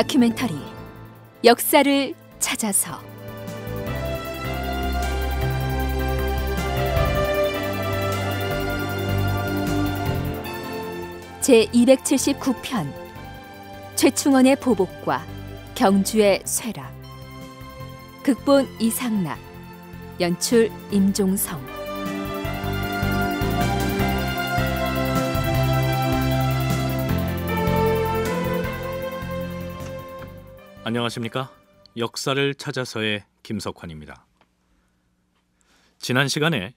다큐멘터리 역사를 찾아서 제 279편 최충원의 보복과 경주의 쇠락 극본 이상락 연출 임종성 안녕하십니까? 역사를 찾아서의 김석환입니다. 지난 시간에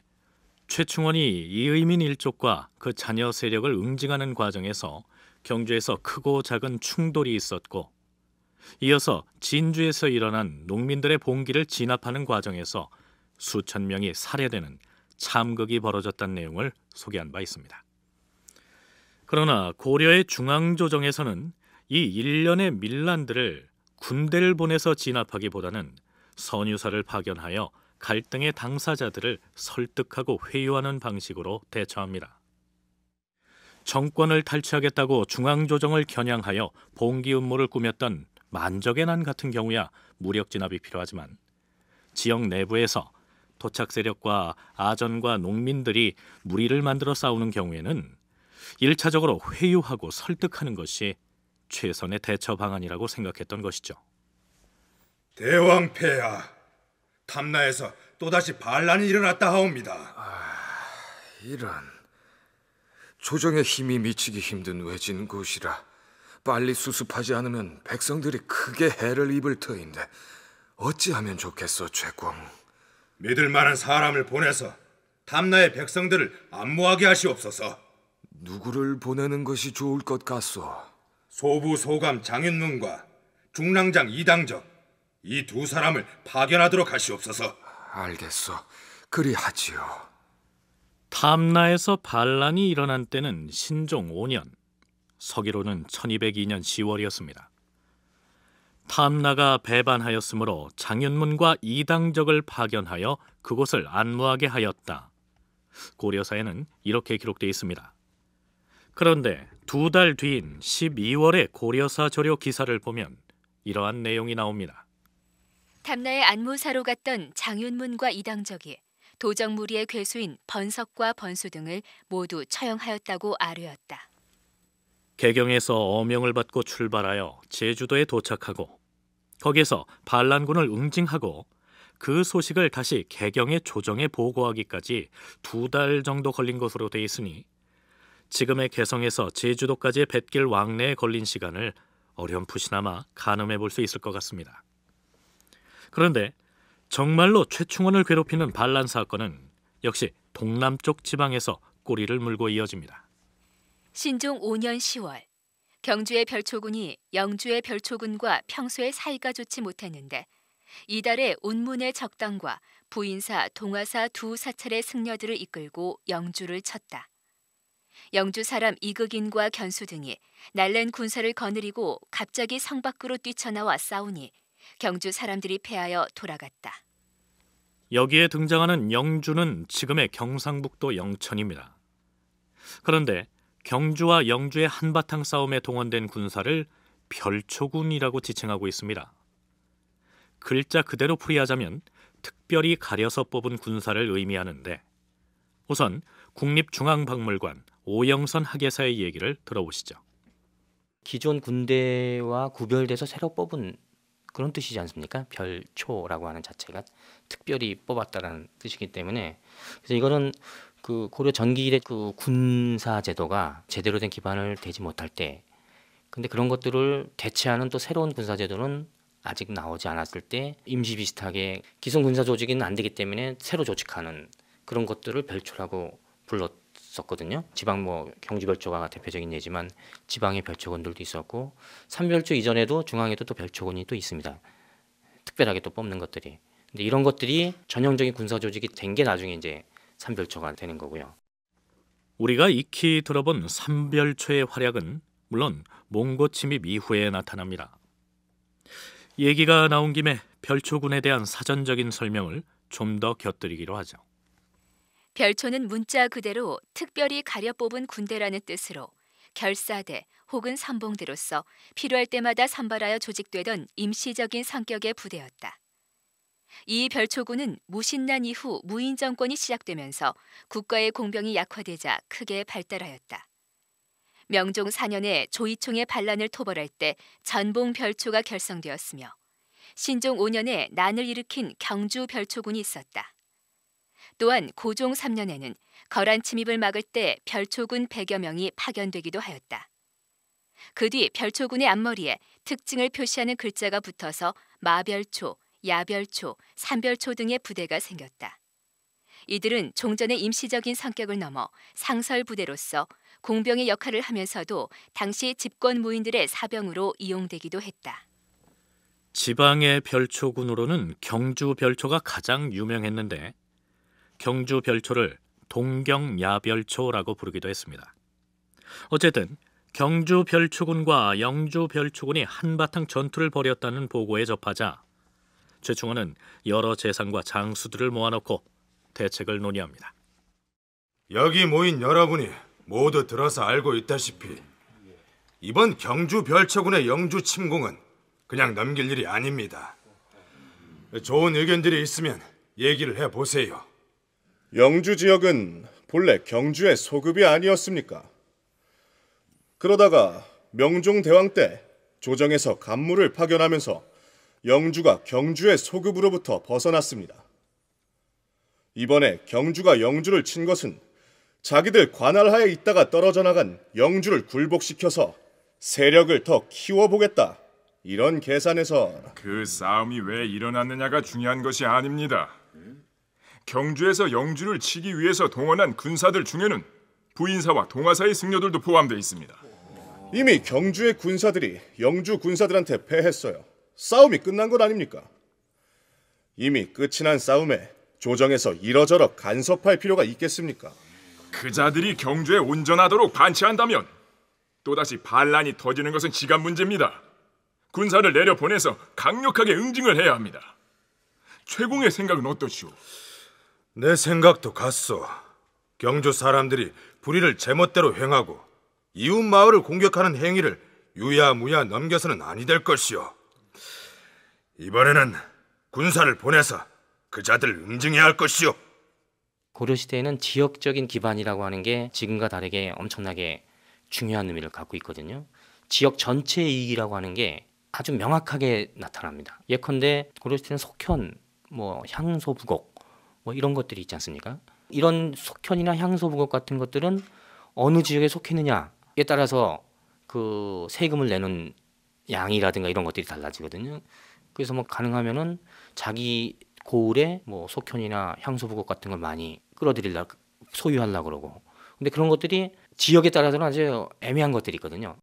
최충원이 이의민 일족과 그 자녀 세력을 응징하는 과정에서 경주에서 크고 작은 충돌이 있었고 이어서 진주에서 일어난 농민들의 봉기를 진압하는 과정에서 수천 명이 살해되는 참극이 벌어졌다는 내용을 소개한 바 있습니다. 그러나 고려의 중앙조정에서는 이 일련의 밀란들을 군대를 보내서 진압하기보다는 선유사를 파견하여 갈등의 당사자들을 설득하고 회유하는 방식으로 대처합니다. 정권을 탈취하겠다고 중앙조정을 겨냥하여 봉기 음모를 꾸몄던 만적의 난 같은 경우야 무력 진압이 필요하지만 지역 내부에서 도착 세력과 아전과 농민들이 무리를 만들어 싸우는 경우에는 1차적으로 회유하고 설득하는 것이 최선의 대처 방안이라고 생각했던 것이죠. 대왕패야 탐나에서 또다시 반란이 일어났다 하옵니다. 아, 이런 조정의 힘이 미치기 힘든 외진 곳이라 빨리 수습하지 않으면 백성들이 크게 해를 입을 터인데 어찌하면 좋겠소, 최광. 믿을 만한 사람을 보내서 탐나의 백성들을 안무하게 하시옵소서. 누구를 보내는 것이 좋을 것 같소? 소부 소감 장윤문과 중랑장 이당적 이 두 사람을 파견하도록 하시옵소서. 알겠소. 그리하지요. 탐나에서 반란이 일어난 때는 신종 5년, 서기로는 1202년 10월이었습니다. 탐나가 배반하였으므로 장윤문과 이당적을 파견하여 그곳을 안무하게 하였다. 고려사에는 이렇게 기록되어 있습니다. 그런데 두달 뒤인 12월의 고려사 조려 기사를 보면 이러한 내용이 나옵니다. 탐나의 안무사로 갔던 장윤문과 이당적이 도정무리의 괴수인 번석과 번수 등을 모두 처형하였다고 아뢰었다. 개경에서 어명을 받고 출발하여 제주도에 도착하고 거기에서 반란군을 응징하고 그 소식을 다시 개경의 조정에 보고하기까지 두 달 정도 걸린 것으로 돼 있으니 지금의 개성에서 제주도까지의 뱃길 왕래에 걸린 시간을 어렴풋이나마 가늠해 볼 수 있을 것 같습니다. 그런데 정말로 최충원을 괴롭히는 반란 사건은 역시 동남쪽 지방에서 꼬리를 물고 이어집니다. 신종 5년 10월 경주의 별초군이 영주의 별초군과 평소에 사이가 좋지 못했는데 이달에 온문의 적당과 부인사, 동화사 두 사찰의 승려들을 이끌고 영주를 쳤다. 영주 사람 이극인과 견수 등이 날랜 군사를 거느리고 갑자기 성 밖으로 뛰쳐나와 싸우니 경주 사람들이 패하여 돌아갔다. 여기에 등장하는 영주는 지금의 경상북도 영천입니다. 그런데 경주와 영주의 한바탕 싸움에 동원된 군사를 별초군이라고 지칭하고 있습니다. 글자 그대로 풀이하자면 특별히 가려서 뽑은 군사를 의미하는데 우선 국립중앙박물관, 오영선 학예사의 얘기를 들어보시죠. 기존 군대와 구별돼서 새로 뽑은 그런 뜻이지 않습니까? 별초라고 하는 자체가 특별히 뽑았다라는 뜻이기 때문에 그래서 이거는 그 고려 전기일의 그 군사 제도가 제대로 된 기반을 되지 못할 때 근데 그런 것들을 대체하는 또 새로운 군사 제도는 아직 나오지 않았을 때 임시 비슷하게 기성 군사 조직은 안 되기 때문에 새로 조직하는 그런 것들을 별초라고 불렀 있었거든요. 지방 뭐 경주별초가 대표적인 예지만 지방의 별초군들도 있었고 삼별초 이전에도 중앙에도 또 별초군이 또 있습니다. 특별하게 또 뽑는 것들이. 근데 이런 것들이 전형적인 군사 조직이 된 게 나중에 이제 삼별초가 되는 거고요. 우리가 익히 들어본 삼별초의 활약은 물론 몽고 침입 이후에 나타납니다. 얘기가 나온 김에 별초군에 대한 사전적인 설명을 좀 더 곁들이기로 하죠. 별초는 문자 그대로 특별히 가려 뽑은 군대라는 뜻으로 결사대 혹은 선봉대로서 필요할 때마다 선발하여 조직되던 임시적인 성격의 부대였다. 이 별초군은 무신난 이후 무인 정권이 시작되면서 국가의 공병이 약화되자 크게 발달하였다. 명종 4년에 조이총의 반란을 토벌할 때 전봉 별초가 결성되었으며 신종 5년에 난을 일으킨 경주 별초군이 있었다. 또한 고종 3년에는 거란 침입을 막을 때 별초군 100여 명이 파견되기도 하였다. 그 뒤 별초군의 앞머리에 특징을 표시하는 글자가 붙어서 마별초, 야별초, 산별초 등의 부대가 생겼다. 이들은 종전의 임시적인 성격을 넘어 상설 부대로서 공병의 역할을 하면서도 당시 집권 무인들의 사병으로 이용되기도 했다. 지방의 별초군으로는 경주 별초가 가장 유명했는데 경주 별초를 동경야별초라고 부르기도 했습니다. 어쨌든 경주 별초군과 영주 별초군이 한바탕 전투를 벌였다는 보고에 접하자 최충원은 여러 재상과 장수들을 모아놓고 대책을 논의합니다. 여기 모인 여러분이 모두 들어서 알고 있다시피 이번 경주 별초군의 영주 침공은 그냥 넘길 일이 아닙니다. 좋은 의견들이 있으면 얘기를 해보세요. 영주 지역은 본래 경주의 소급이 아니었습니까? 그러다가 명종대왕 때 조정에서 간무를 파견하면서 영주가 경주의 소급으로부터 벗어났습니다. 이번에 경주가 영주를 친 것은 자기들 관할하에 있다가 떨어져 나간 영주를 굴복시켜서 세력을 더 키워보겠다. 이런 계산에서 그 싸움이 왜 일어났느냐가 중요한 것이 아닙니다. 경주에서 영주를 치기 위해서 동원한 군사들 중에는 부인사와 동화사의 승려들도 포함되어 있습니다. 이미 경주의 군사들이 영주 군사들한테 패했어요. 싸움이 끝난 것 아닙니까? 이미 끝이 난 싸움에 조정에서 이러저러 간섭할 필요가 있겠습니까? 그자들이 경주에 온전하도록 반치한다면 또다시 반란이 터지는 것은 지간 문제입니다. 군사를 내려 보내서 강력하게 응징을 해야 합니다. 최공의 생각은 어떠시오? 내 생각도 같소. 경주 사람들이 불의를 제멋대로 행하고 이웃 마을을 공격하는 행위를 유야무야 넘겨서는 아니 될 것이오. 이번에는 군사를 보내서 그자들 응징해야 할 것이오. 고려시대에는 지역적인 기반이라고 하는 게 지금과 다르게 엄청나게 중요한 의미를 갖고 있거든요. 지역 전체의 이익이라고 하는 게 아주 명확하게 나타납니다. 예컨대 고려시대는 속현, 뭐 향소부곡 뭐 이런 것들이 있지 않습니까? 이런 속현이나 향소 부곡 같은 것들은 어느 지역에 속했느냐에 따라서 그 세금을 내는 양이라든가 이런 것들이 달라지거든요. 그래서 뭐 가능하면은 자기 고을에 뭐 속현이나 향소 부곡 같은 걸 많이 끌어들일라 소유하려 그러고. 근데 그런 것들이 지역에 따라서는 아주 애매한 것들이 있거든요.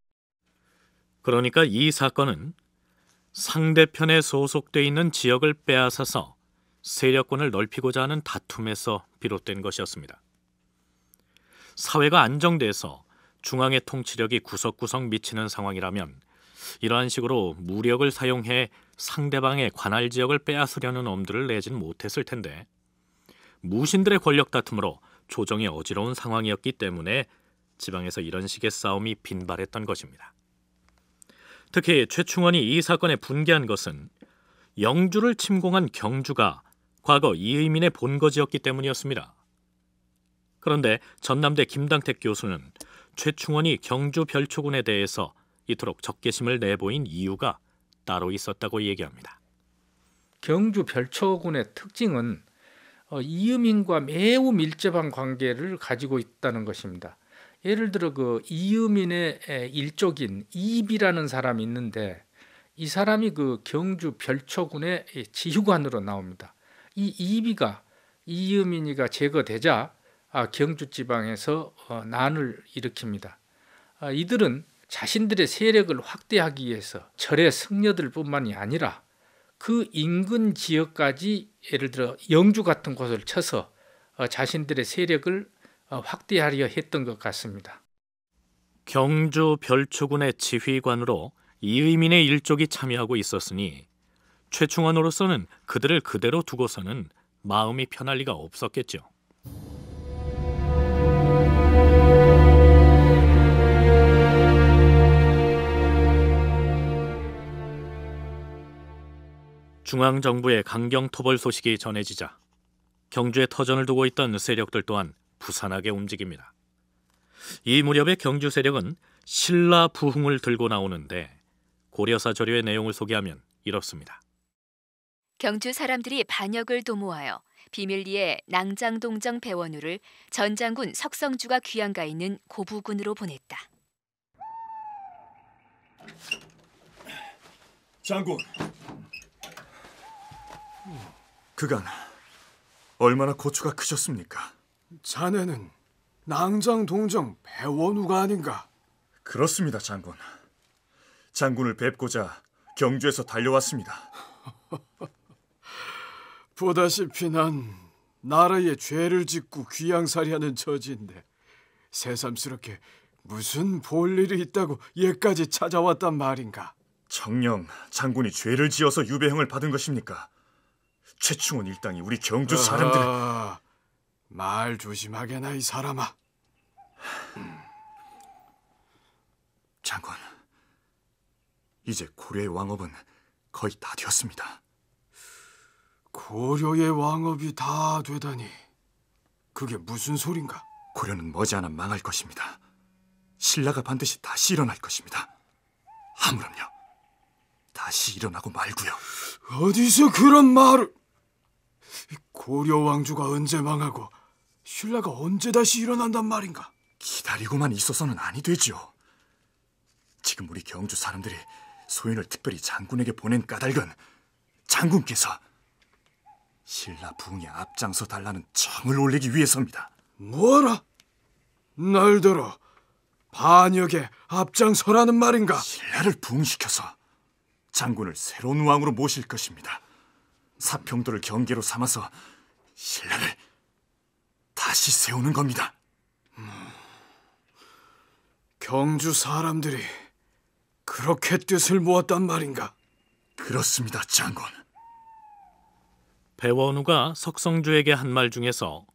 그러니까 이 사건은 상대편에 소속돼 있는 지역을 빼앗아서 세력권을 넓히고자 하는 다툼에서 비롯된 것이었습니다. 사회가 안정돼서 중앙의 통치력이 구석구석 미치는 상황이라면 이러한 식으로 무력을 사용해 상대방의 관할 지역을 빼앗으려는 엄두를 내진 못했을 텐데 무신들의 권력 다툼으로 조정이 어지러운 상황이었기 때문에 지방에서 이런 식의 싸움이 빈발했던 것입니다. 특히 최충원이 이 사건에 분개한 것은 영주를 침공한 경주가 과거 이의민의 본거지였기 때문이었습니다. 그런데 전남대 김당택 교수는 최충원이 경주 별초군에 대해서 이토록 적개심을 내보인 이유가 따로 있었다고 얘기합니다. 경주 별초군의 특징은 어, 이의민과 매우 밀접한 관계를 가지고 있다는 것입니다. 예를 들어 그이의민의 일족인 이입이라는 사람이 있는데 이 사람이 그 경주 별초군의 지휘관으로 나옵니다. 이 이비가 이음민이가 제거되자 아, 경주 지방에서 어, 난을 일으킵니다. 아, 이들은 자신들의 세력을 확대하기 위해서 절의 승려들뿐만이 아니라 그 인근 지역까지 예를 들어 영주 같은 곳을 쳐서 어, 자신들의 세력을 어, 확대하려 했던 것 같습니다. 경주 별초군의 지휘관으로 이의민의 일족이 참여하고 있었으니 최충원으로서는 그들을 그대로 두고서는 마음이 편할 리가 없었겠죠. 중앙정부의 강경 토벌 소식이 전해지자 경주에 터전을 두고 있던 세력들 또한 부산하게 움직입니다. 이무렵의 경주 세력은 신라 부흥을 들고 나오는데 고려사 조류의 내용을 소개하면 이렇습니다. 경주 사람들이 반역을 도모하여 비밀리에 낭장동정 배원우를 전장군 석성주가 귀양가 있는 고부군으로 보냈다. 장군, 그간 얼마나 고추가 크셨습니까? 자네는 낭장 동정 배원우가 아닌가? 그렇습니다, 장군. 장군을 뵙고자 경주에서 달려왔습니다. 보다시피 난나라의 죄를 짓고 귀양살이하는 처지인데 새삼스럽게 무슨 볼 일이 있다고 얘까지 찾아왔단 말인가? 정령 장군이 죄를 지어서 유배형을 받은 것입니까? 최충원 일당이 우리 경주 사람들 아, 말 조심하게나 이 사람아. 장군, 이제 고려의 왕업은 거의 다 되었습니다. 고려의 왕업이 다 되다니 그게 무슨 소린가? 고려는 머지않아 망할 것입니다. 신라가 반드시 다시 일어날 것입니다. 아무렴요. 다시 일어나고 말고요. 어디서 그런 말을? 고려 왕조가 언제 망하고 신라가 언제 다시 일어난단 말인가? 기다리고만 있어서는 아니 되지요. 지금 우리 경주 사람들이 소인을 특별히 장군에게 보낸 까닭은 장군께서 신라 부흥에 앞장서 달라는 청을 올리기 위해서입니다. 뭐라? 날더러 반역에 앞장서라는 말인가? 신라를 부흥시켜서 장군을 새로운 왕으로 모실 것입니다. 사평도를 경계로 삼아서 신라를 다시 세우는 겁니다. 음, 경주 사람들이 그렇게 뜻을 모았단 말인가? 그렇습니다, 장군. 배원우가 석성주에게 한 말 중에서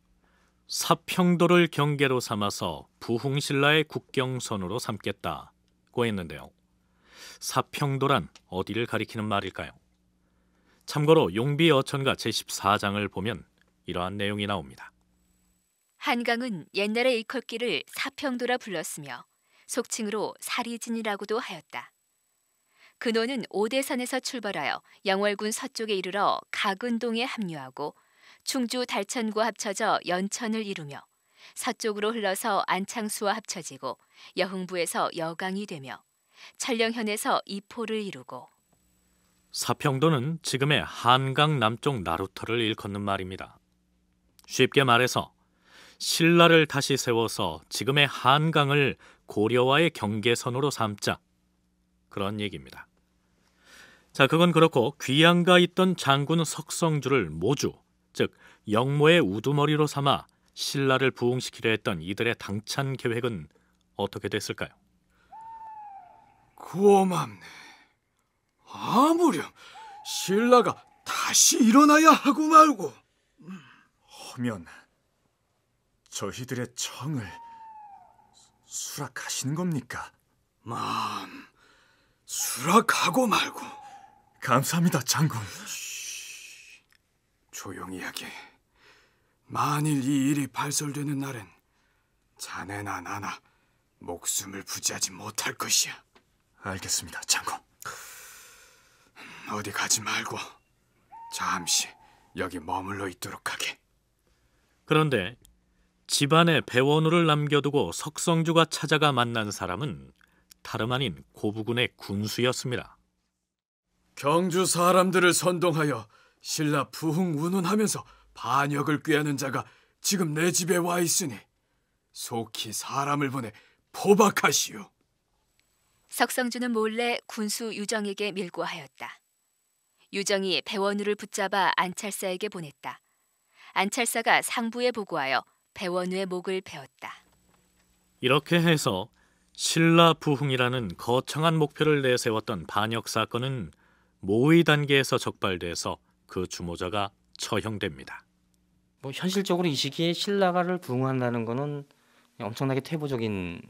사평도를 경계로 삼아서 부흥신라의 국경선으로 삼겠다고 했는데요. 사평도란 어디를 가리키는 말일까요? 참고로 용비 어천가 제14장을 보면 이러한 내용이 나옵니다. 한강은 옛날에 이컬기를 사평도라 불렀으며 속칭으로 사리진이라고도 하였다. 근호는 오대산에서 출발하여 영월군 서쪽에 이르러 가근동에 합류하고 충주 달천과 합쳐져 연천을 이루며 서쪽으로 흘러서 안창수와 합쳐지고 여흥부에서 여강이 되며 천령현에서 이포를 이루고 사평도는 지금의 한강 남쪽 나루터를 일컫는 말입니다. 쉽게 말해서 신라를 다시 세워서 지금의 한강을 고려와의 경계선으로 삼자 그런 얘기입니다. 자, 그건 그렇고 귀양가 있던 장군 석성주를 모주, 즉 영모의 우두머리로 삼아 신라를 부흥시키려 했던 이들의 당찬 계획은 어떻게 됐을까요? 구엄네 아무렴 신라가 다시 일어나야 하고 말고. 음, 허면 저희들의 청을 수락하시는 겁니까? 마 수어가고 말고. 감사합니다, 장군. 조용히 하게. 만일 이 일이 발설되는 날엔 자네나 나나 목숨을 부지하지 못할 것이야. 알겠습니다, 장군. 어디 가지 말고 잠시 여기 머물러 있도록 하게. 그런데 집안에 배원우를 남겨두고 석성주가 찾아가 만난 사람은 다름 아닌 고부군의 군수였습니다. 경주 사람들을 선동하여 신라 부흥 운운하면서 반역을 꾀하는 자가 지금 내 집에 와 있으니 속히 사람을 보내 포박하시오. 석성주는 몰래 군수 유정에게 밀고하였다. 유정이 배원우를 붙잡아 안찰사에게 보냈다. 안찰사가 상부에 보고하여 배원우의 목을 베었다. 이렇게 해서 신라 부흥이라는 거창한 목표를 내세웠던 반역 사건은 모의 단계에서 적발돼서 그 주모자가 처형됩니다. 뭐 현실적으로 이 시기에 신라가를 부흥한다는 것은 엄청나게 퇴보적인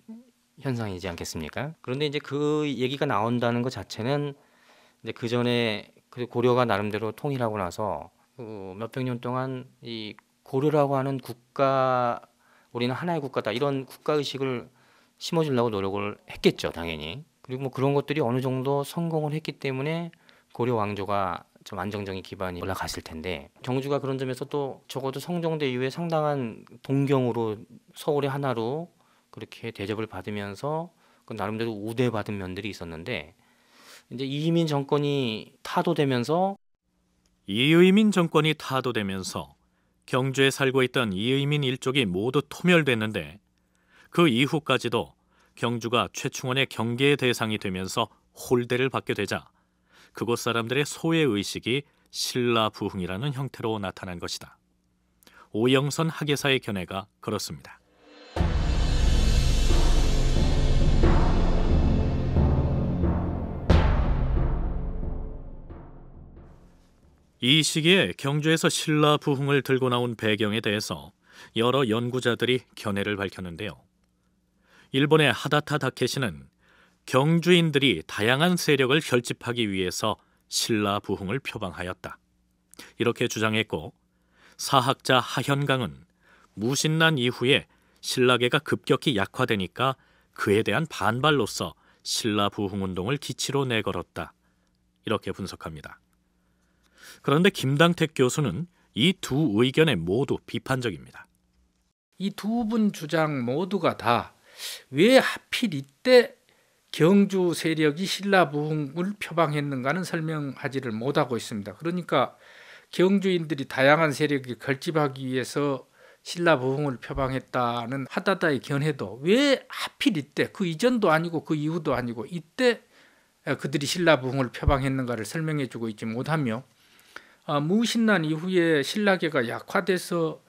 현상이지 않겠습니까? 그런데 이제 그 얘기가 나온다는 것 자체는 이제 그 전에 그 고려가 나름대로 통일하고 나서 그 몇백 년 동안 이 고려라고 하는 국가 우리는 하나의 국가다 이런 국가 의식을 심어주려고 노력을 했겠죠, 당연히. 그리고 뭐 그런 것들이 어느 정도 성공을 했기 때문에 고려 왕조가 좀 안정적인 기반이 올라갔을 텐데 경주가 그런 점에서 또 적어도 성종대 이후에 상당한 동경으로 서울의 하나로 그렇게 대접을 받으면서 그 나름대로 우대받은 면들이 있었는데 이제 이민 정권이 타도되면서 이의민 정권이 타도되면서 경주에 살고 있던 이의민 일족이 모두 토멸됐는데 그 이후까지도 경주가 최충원의 경계의 대상이 되면서 홀대를 받게 되자 그곳 사람들의 소외 의식이 신라 부흥이라는 형태로 나타난 것이다. 오영선 학예사의 견해가 그렇습니다. 이 시기에 경주에서 신라 부흥을 들고 나온 배경에 대해서 여러 연구자들이 견해를 밝혔는데요. 일본의 하다타 다케시는 경주인들이 다양한 세력을 결집하기 위해서 신라 부흥을 표방하였다. 이렇게 주장했고 사학자 하현강은 무신난 이후에 신라계가 급격히 약화되니까 그에 대한 반발로서 신라 부흥 운동을 기치로 내걸었다. 이렇게 분석합니다. 그런데 김당택 교수는 이 두 의견에 모두 비판적입니다. 이 두 분 주장 모두가 다왜 하필 이때 경주 세력이 신라 부흥을 표방했는가는 설명하지를 못하고 있습니다. 그러니까 경주인들이 다양한 세력이 결집하기 위해서 신라 부흥을 표방했다는 하다다의 견해도 왜 하필 이때 그 이전도 아니고 그 이후도 아니고 이때 그들이 신라 부흥을 표방했는가를 설명해주고 있지 못하며 아, 무신난 이후에 신라계가 약화돼서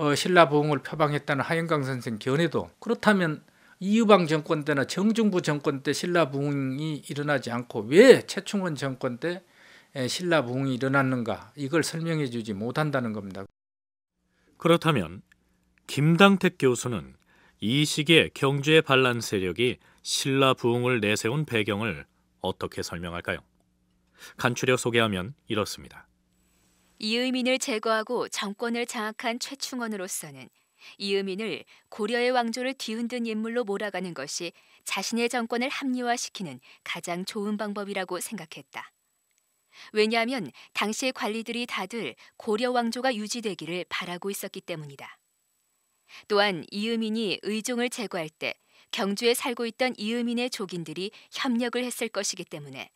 어, 신라 부흥을 표방했다는 하영강 선생 견해도 그렇다면 이유방 정권 때나 정중부 정권 때 신라 부흥이 일어나지 않고 왜 최충원 정권 때 신라 부흥이 일어났는가 이걸 설명해 주지 못한다는 겁니다. 그렇다면 김당택 교수는 이 시기에 경주의 반란 세력이 신라 부흥을 내세운 배경을 어떻게 설명할까요? 간추려 소개하면 이렇습니다. 이의민을 제거하고 정권을 장악한 최충원으로서는 이의민을 고려의 왕조를 뒤흔든 인물로 몰아가는 것이 자신의 정권을 합리화시키는 가장 좋은 방법이라고 생각했다. 왜냐하면 당시의 관리들이 다들 고려 왕조가 유지되기를 바라고 있었기 때문이다. 또한 이의민이 의종을 제거할 때 경주에 살고 있던 이의민의조인들이 협력을 했을 것이기 때문에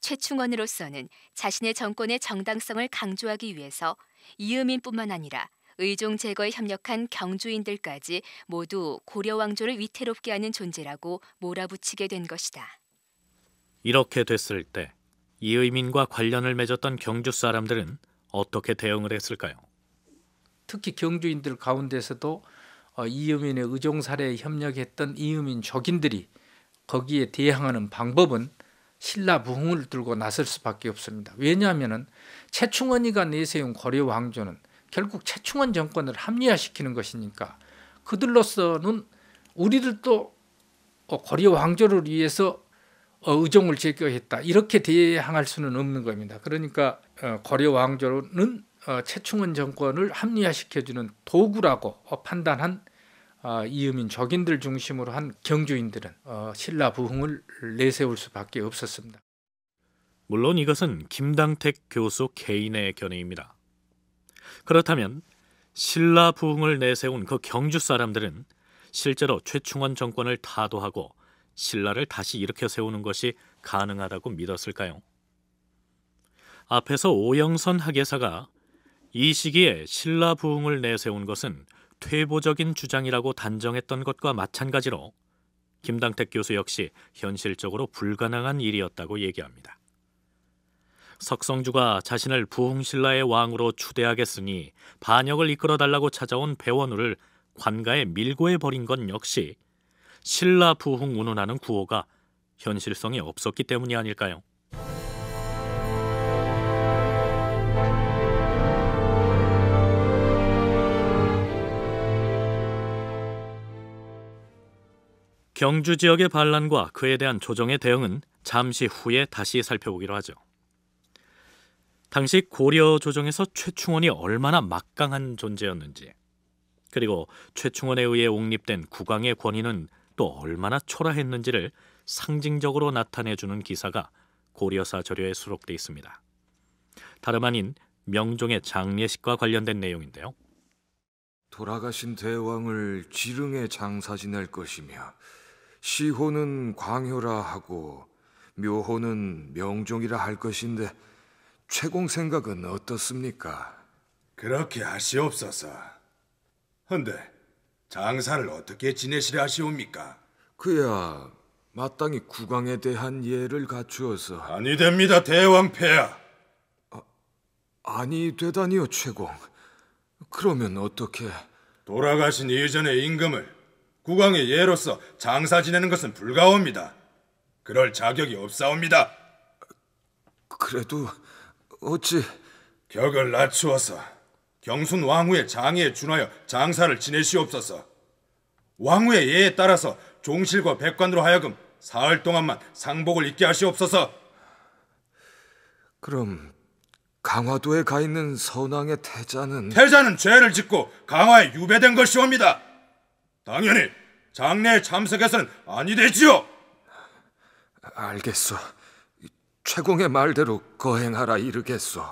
최충원으로서는 자신의 정권의 정당성을 강조하기 위해서 이음인뿐만 아니라 의종 제거에 협력한 경주인들까지 모두 고려 왕조를 위태롭게 하는 존재라고 몰아붙이게 된 것이다. 이렇게 됐을 때 이의민과 관련을 맺었던 경주 사람들은 어떻게 대응을 했을까요? 특히 경주인들 가운데서도 어, 이의민의 의종 사례에 협력했던 이의민 족인들이 거기에 대항하는 방법은 신라 부흥을 들고 나설 수밖에 없습니다. 왜냐하면 최충원이가 내세운 고려 왕조는 결국 최충원 정권을 합리화시키는 것이니까 그들로서는 우리들도 어, 고려 왕조를 위해서 어, 의종을 제껴했다 이렇게 대항할 수는 없는 겁니다. 그러니까 어, 고려 왕조는 최충원 정권을 합리화시켜주는 도구라고 판단한 아, 이음인 적인들 중심으로 한 경주인들은 어, 신라 부흥을 내세울 수밖에 없었습니다. 물론 이것은 김당택 교수 개인의 견해입니다. 그렇다면 신라 부흥을 내세운 그 경주 사람들은 실제로 최충원 정권을 타도하고 신라를 다시 일으켜 세우는 것이 가능하다고 믿었을까요? 앞에서 오영선 학예사가 이 시기에 신라 부흥을 내세운 것은 퇴보적인 주장이라고 단정했던 것과 마찬가지로 김당택 교수 역시 현실적으로 불가능한 일이었다고 얘기합니다. 석성주가 자신을 부흥신라의 왕으로 추대하겠으니 반역을 이끌어달라고 찾아온 배원우를 관가에 밀고해 버린 건 역시 신라 부흥 운운하는 구호가 현실성이 없었기 때문이 아닐까요? 경주 지역의 반란과 그에 대한 조정의 대응은 잠시 후에 다시 살펴보기로 하죠. 당시 고려 조정에서 최충원이 얼마나 막강한 존재였는지, 그리고 최충원에 의해 옹립된 국왕의 권위는 또 얼마나 초라했는지를 상징적으로 나타내주는 기사가 고려사 저료에 수록돼 있습니다. 다름 아닌 명종의 장례식과 관련된 내용인데요. 돌아가신 대왕을 지릉에 장사지낼 것이며 시호는 광효라 하고 묘호는 명종이라 할 것인데 최공 생각은 어떻습니까? 그렇게 하시옵소서. 헌데 장사를 어떻게 지내시려 하시옵니까? 그야 마땅히 국왕에 대한 예를 갖추어서 아니 됩니다 대왕패야. 아, 아니 되다니요 최공. 그러면 어떻게? 돌아가신 이전의 임금을 국왕의 예로서 장사 지내는 것은 불가옵니다. 그럴 자격이 없사옵니다. 그래도 어찌 격을 낮추어서 경순 왕후의 장애에 준하여 장사를 지내시옵소서. 왕후의 예에 따라서 종실과 백관으로 하여금 사흘 동안만 상복을 입게 하시옵소서. 그럼 강화도에 가 있는 선왕의 태자는 태자는 죄를 짓고 강화에 유배된 것이옵니다. 당연히 장례 참석해서는 아니 되지요. 알겠소. 최공의 말대로 거행하라 이르겠소.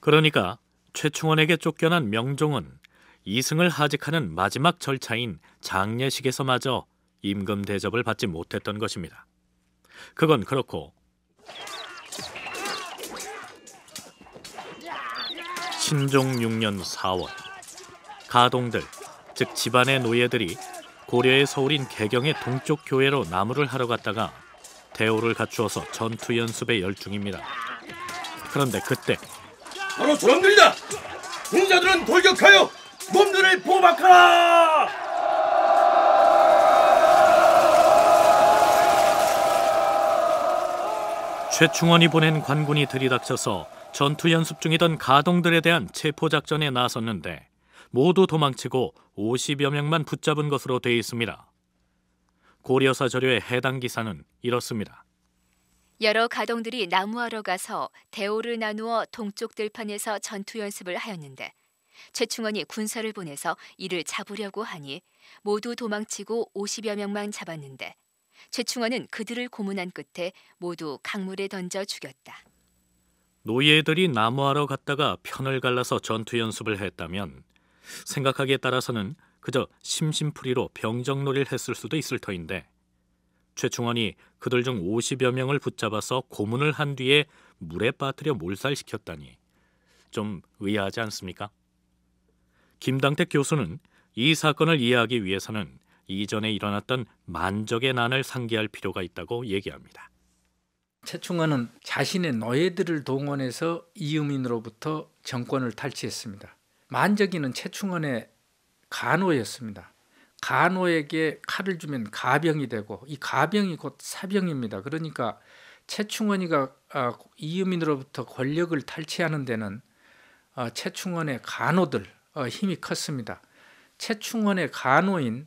그러니까 최충원에게 쫓겨난 명종은 이승을 하직하는 마지막 절차인 장례식에서마저 임금 대접을 받지 못했던 것입니다. 그건 그렇고 신종 6년 4월 가동들 즉 집안의 노예들이 고려의 서울인 개경의 동쪽 교회로 나무를 하러 갔다가 대오를 갖추어서 전투 연습에 열중입니다. 그런데 그때 바로 저놈들이다! 군사들은 돌격하여 놈들을 포박하라! 최충원이 보낸 관군이 들이닥쳐서 전투 연습 중이던 가동들에 대한 체포 작전에 나섰는데 모두 도망치고 50여 명만 붙잡은 것으로 돼 있습니다. 고려사 저의 해당 기사는 이렇습니다. 여러 가동들이 나무하러 가서 대오를 나누어 동쪽 들판에서 전투 연습을 하였는데 최충원이 군사를 보내서 이를 잡으려고 하니 모두 도망치고 50여 명만 잡았는데 최충원은 그들을 고문한 끝에 모두 강물에 던져 죽였다. 노예들이 나무하러 갔다가 편을 갈라서 전투 연습을 했다면 생각하기에 따라서는 그저 심심풀이로 병정놀이를 했을 수도 있을 터인데 최충원이 그들 중 50여 명을 붙잡아서 고문을 한 뒤에 물에 빠뜨려 몰살시켰다니 좀 의아하지 않습니까? 김당택 교수는 이 사건을 이해하기 위해서는 이전에 일어났던 만적의 난을 상기할 필요가 있다고 얘기합니다. 최충원은 자신의 노예들을 동원해서 이유민으로부터 정권을 탈취했습니다. 만적이는 최충원의 간호였습니다. 간호에게 칼을 주면 가병이 되고 이 가병이 곧 사병입니다. 그러니까 최충원이가 아, 이유민으로부터 권력을 탈취하는 데는 최충원의 어, 간호들 어, 힘이 컸습니다. 최충원의 간호인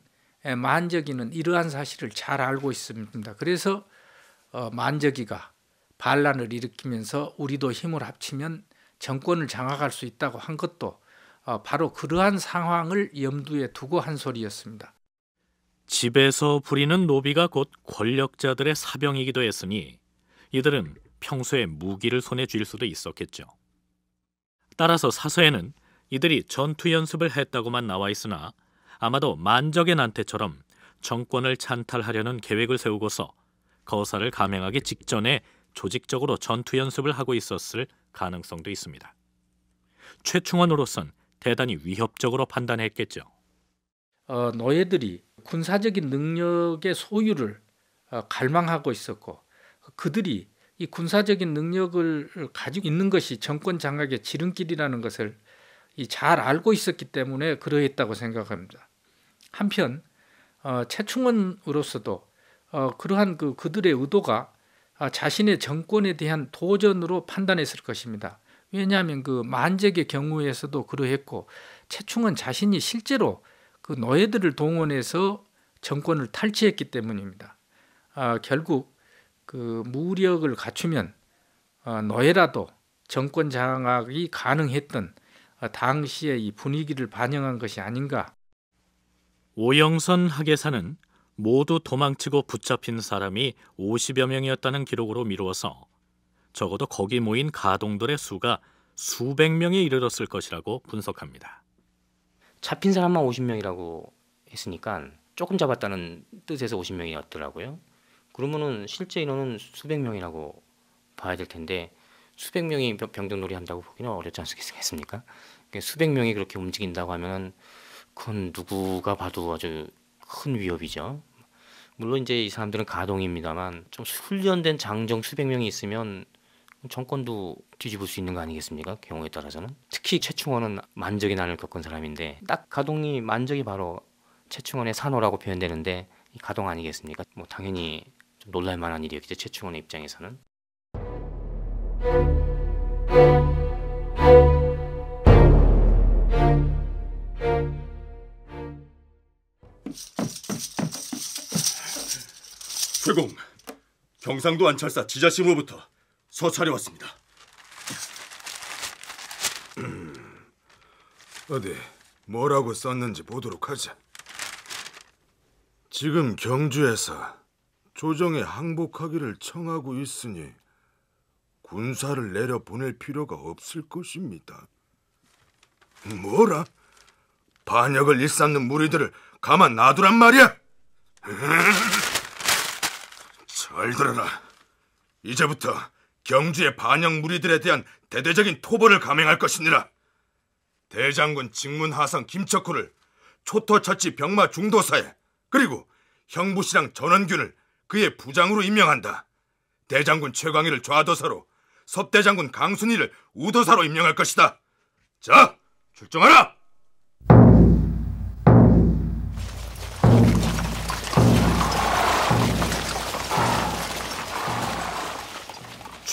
만적이는 이러한 사실을 잘 알고 있습니다. 그래서 어, 만적이가 반란을 일으키면서 우리도 힘을 합치면 정권을 장악할 수 있다고 한 것도 어, 바로 그러한 상황을 염두에 두고 한 소리였습니다. 집에서 부리는 노비가 곧 권력자들의 사병이기도 했으니 이들은 평소에 무기를 손에 쥘 수도 있었겠죠. 따라서 사서에는 이들이 전투 연습을 했다고만 나와 있으나 아마도 만적의 난태처럼 정권을 찬탈하려는 계획을 세우고서 거사를 감행하기 직전에 조직적으로 전투 연습을 하고 있었을 가능성도 있습니다. 최충원으로선 대단히 위협적으로 판단했겠죠. 어, 너희들이 군사적인 능력의 소유를 어, 갈망하고 있었고 그들이 이 군사적인 능력을 가지고 있는 것이 정권 장악의 지름길이라는 것을 잘 알고 있었기 때문에 그러했다고 생각합니다. 한편 어, 최충원으로서도 어, 그러한 그 그들의 의도가 아, 자신의 정권에 대한 도전으로 판단했을 것입니다. 왜냐하면 그 만적의 경우에서도 그러했고 최충은 자신이 실제로 그 노예들을 동원해서 정권을 탈취했기 때문입니다. 아, 결국 그 무력을 갖추면 어, 노예라도 정권 장악이 가능했던 어, 당시의 이 분위기를 반영한 것이 아닌가. 오영선 학예사는 모두 도망치고 붙잡힌 사람이 50여 명이었다는 기록으로 미루어서 적어도 거기 모인 가동들의 수가 수백 명에 이르렀을 것이라고 분석합니다. 잡힌 사람만 50명이라고 했으니까 조금 잡았다는 뜻에서 50명이었더라고요. 그러면은 실제 인원은 수백 명이라고 봐야 될 텐데 수백 명이 병동놀이 한다고 보기는 어렵지 않겠습니까? 그러니까 수백 명이 그렇게 움직인다고 하면은 그건 누구가 봐도 아주 큰 위협이죠. 물론 이제 이 사람들은 가동입니다만 좀 훈련된 장정 수백 명이 있으면 정권도 뒤집을 수 있는 거 아니겠습니까? 그 경우에 따라서는 특히 최충원은 만적의 난을 겪은 사람인데 딱 가동이 만적이 바로 최충원의 산호라고 표현되는데 이 가동 아니겠습니까? 뭐 당연히 좀 놀랄만한 일이었겠죠 최충원의 입장에서는. 최공 경상도 안철사 지자심으로부터 서찰려왔습니다 음. 어디 뭐라고 썼는지 보도록 하자. 지금 경주에서 조정에 항복하기를 청하고 있으니 군사를 내려 보낼 필요가 없을 것입니다. 뭐라? 반역을 일삼는 무리들을 가만 놔두란 말이야? 잘 들어라. 이제부터 경주의 반영 무리들에 대한 대대적인 토벌을 감행할 것이니라. 대장군 직문하상 김척호를 초토처치 병마 중도사에 그리고 형부시장 전원균을 그의 부장으로 임명한다. 대장군 최광희를 좌도사로 섭대장군 강순이를 우도사로 임명할 것이다. 자, 출정하라!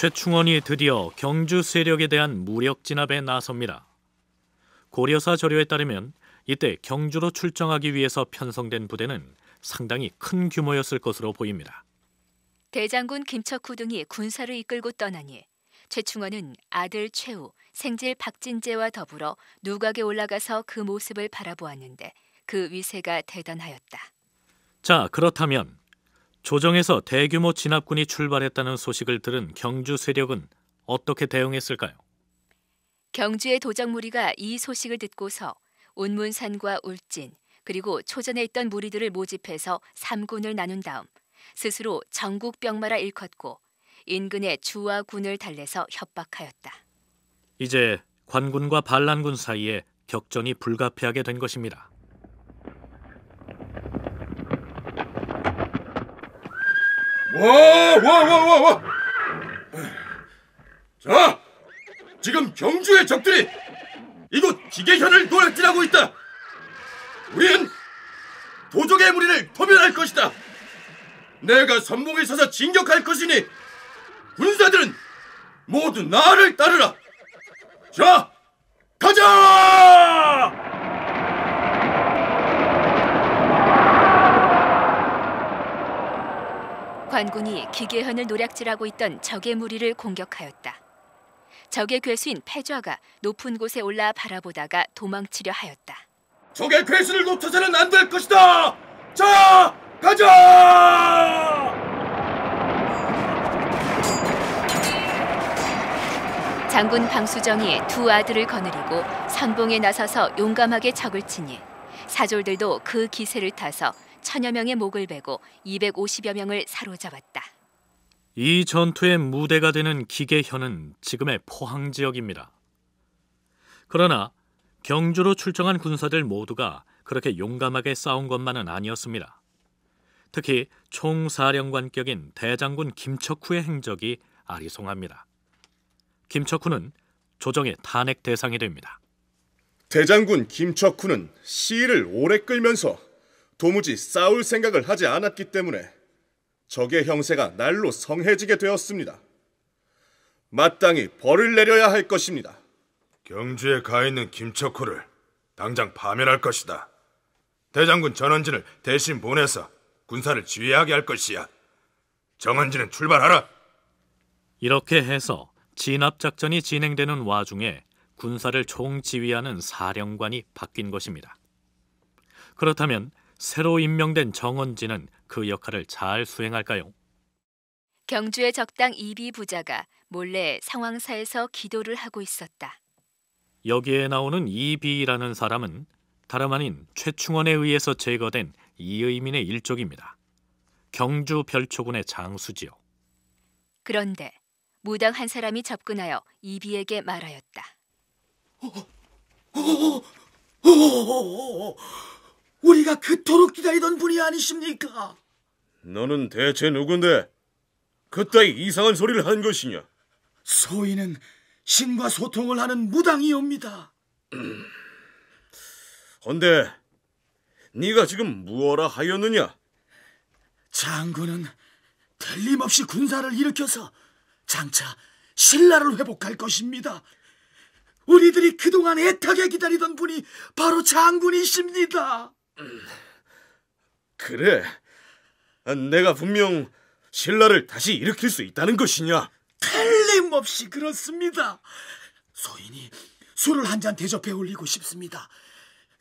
최충원이 드디어 경주 세력에 대한 무력 진압에 나섭니다. 고려사 저료에 따르면 이때 경주로 출정하기 위해서 편성된 부대는 상당히 큰 규모였을 것으로 보입니다. 대장군 김척후 등이 군사를 이끌고 떠나니 최충원은 아들 최우, 생질 박진재와 더불어 누각에 올라가서 그 모습을 바라보았는데 그 위세가 대단하였다. 자, 그렇다면 조정에서 대규모 진압군이 출발했다는 소식을 들은 경주 세력은 어떻게 대응했을까요? 경주의 도정 무리가 이 소식을 듣고서 온문산과 울진 그리고 초전에 있던 무리들을 모집해서 삼군을 나눈 다음 스스로 전국병마라 일컫고 인근의 주와 군을 달래서 협박하였다. 이제 관군과 반란군 사이에 격전이 불가피하게 된 것입니다. 와와와와와 자 지금 경주의 적들이 이곳 기계현을 노략질하고 있다 우리는 도적의 무리를 포멸할 것이다 내가 선봉에 서서 진격할 것이니 군사들은 모두 나를 따르라 자 가자 관군이 기계현을 노략질하고 있던 적의 무리를 공격하였다. 적의 괴수인 패좌가 높은 곳에 올라 바라보다가 도망치려 하였다. 적의 괴수를 놓쳐서는 안 될 것이다. 자, 가자! 장군 방수정이 두 아들을 거느리고 선봉에 나서서 용감하게 적을 치니 사졸들도 그 기세를 타서 천여 명의 목을 베고 250여 명을 사로잡았다. 이 전투의 무대가 되는 기계현은 지금의 포항 지역입니다. 그러나 경주로 출정한 군사들 모두가 그렇게 용감하게 싸운 것만은 아니었습니다. 특히 총사령관격인 대장군 김척후의 행적이 아리송합니다. 김척후는 조정의 탄핵 대상이 됩니다. 대장군 김척후는 시위를 오래 끌면서 도무지 싸울 생각을 하지 않았기 때문에 적의 형세가 날로 성해지게 되었습니다. 마땅히 벌을 내려야 할 것입니다. 경주에 가 있는 김척호를 당장 파면할 것이다. 대장군 전원진을 대신 보내서 군사를 지휘하게 할 것이야. 정원진은 출발하라. 이렇게 해서 진압 작전이 진행되는 와중에 군사를 총지휘하는 사령관이 바뀐 것입니다. 그렇다면 새로 임명된 정원진은 그 역할을 잘 수행할까요? 경주의 적당 이비 부자가 몰래 상황사에서 기도를 하고 있었다. 여기에 나오는 이비라는 사람은 다름 아닌 최충원에 의해서 제거된 이의민의 일족입니다. 경주 별초군의 장수지요. 그런데 무당 한 사람이 접근하여 이비에게 말하였다. 우리가 그토록 기다리던 분이 아니십니까? 너는 대체 누군데? 그따위 이상한 소리를 한 것이냐? 소인은 신과 소통을 하는 무당이옵니다. 헌데 네가 지금 무어라 하였느냐? 장군은 틀림없이 군사를 일으켜서 장차 신라를 회복할 것입니다. 우리들이 그동안 애타게 기다리던 분이 바로 장군이십니다. 그래. 내가 분명 신라를 다시 일으킬 수 있다는 것이냐? 틀림없이 그렇습니다. 소인이 술을 한 잔 대접해 올리고 싶습니다.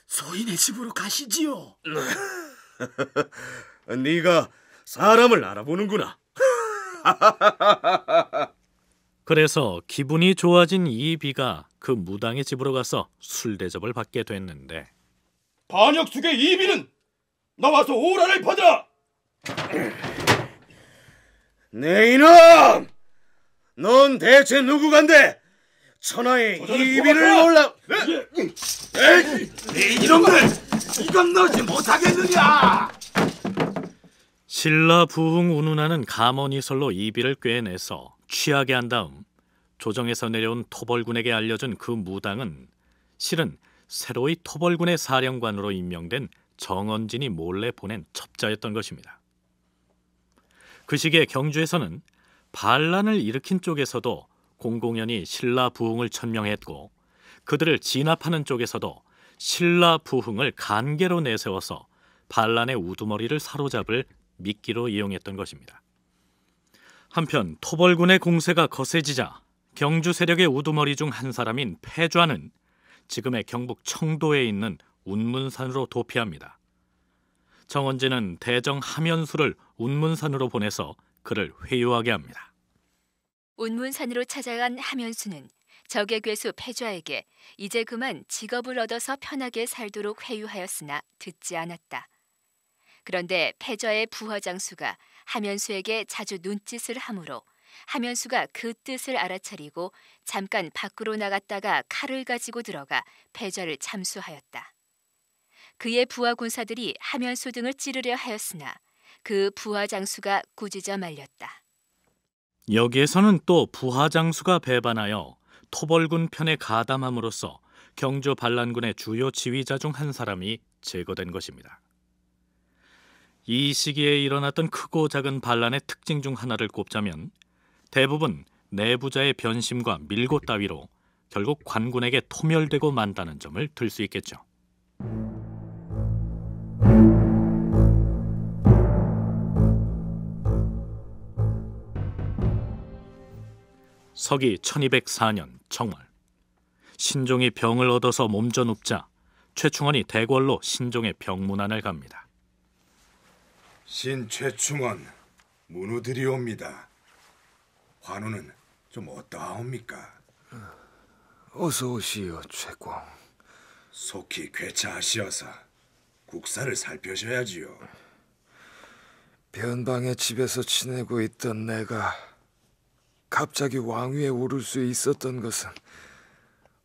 소인의 집으로 가시지요. 네가 사람을 알아보는구나. 그래서 기분이 좋아진 이비가 그 무당의 집으로 가서 술 대접을 받게 됐는데 반역숙의 이비는 나와서 오라를 받으라! 네 이놈! 넌 대체 누구간데? 천하의 이비를 올라... 네! 에이! 네 이놈들! 이건 넣지 못하겠느냐! 신라 부흥 운운하는 가머니설로 이비를 꿰내서 취하게 한 다음 조정에서 내려온 토벌군에게 알려준 그 무당은 실은 새로이 토벌군의 사령관으로 임명된 정원진이 몰래 보낸 첩자였던 것입니다. 그 시기에 경주에서는 반란을 일으킨 쪽에서도 공공연히 신라 부흥을 천명했고 그들을 진압하는 쪽에서도 신라 부흥을 간계로 내세워서 반란의 우두머리를 사로잡을 미끼로 이용했던 것입니다. 한편 토벌군의 공세가 거세지자 경주 세력의 우두머리 중 한 사람인 패좌는 지금의 경북 청도에 있는 운문산으로 도피합니다. 정원진은 대정 함현수를 운문산으로 보내서 그를 회유하게 합니다. 운문산으로 찾아간 함현수는 적의 괴수 패좌에게 이제 그만 직업을 얻어서 편하게 살도록 회유하였으나 듣지 않았다. 그런데 패좌의 부하 장수가 함현수에게 자주 눈짓을 하므로 하면수가 그 뜻을 알아차리고 잠깐 밖으로 나갔다가 칼을 가지고 들어가 배자를 잠수하였다. 그의 부하 군사들이 하면수 등을 찌르려 하였으나 그 부하 장수가 꾸짖어 말렸다. 여기에서는 또 부하 장수가 배반하여 토벌군 편에 가담함으로써 경주 반란군의 주요 지휘자 중 한 사람이 제거된 것입니다. 이 시기에 일어났던 크고 작은 반란의 특징 중 하나를 꼽자면 대부분 내부자의 변심과 밀고 따위로 결국 관군에게 토멸되고 만다는 점을 들 수 있겠죠. 서기 1204년 정월 신종이 병을 얻어서 몸져 눕자 최충원이 대궐로 신종의 병문안을 갑니다. 신 최충원 문우들이 옵니다. 환우는좀 어떠하옵니까? 어서 오시오, 최공. 속히 괴차하시어서 국사를 살펴셔야지요. 변방의 집에서 지내고 있던 내가 갑자기 왕위에 오를 수 있었던 것은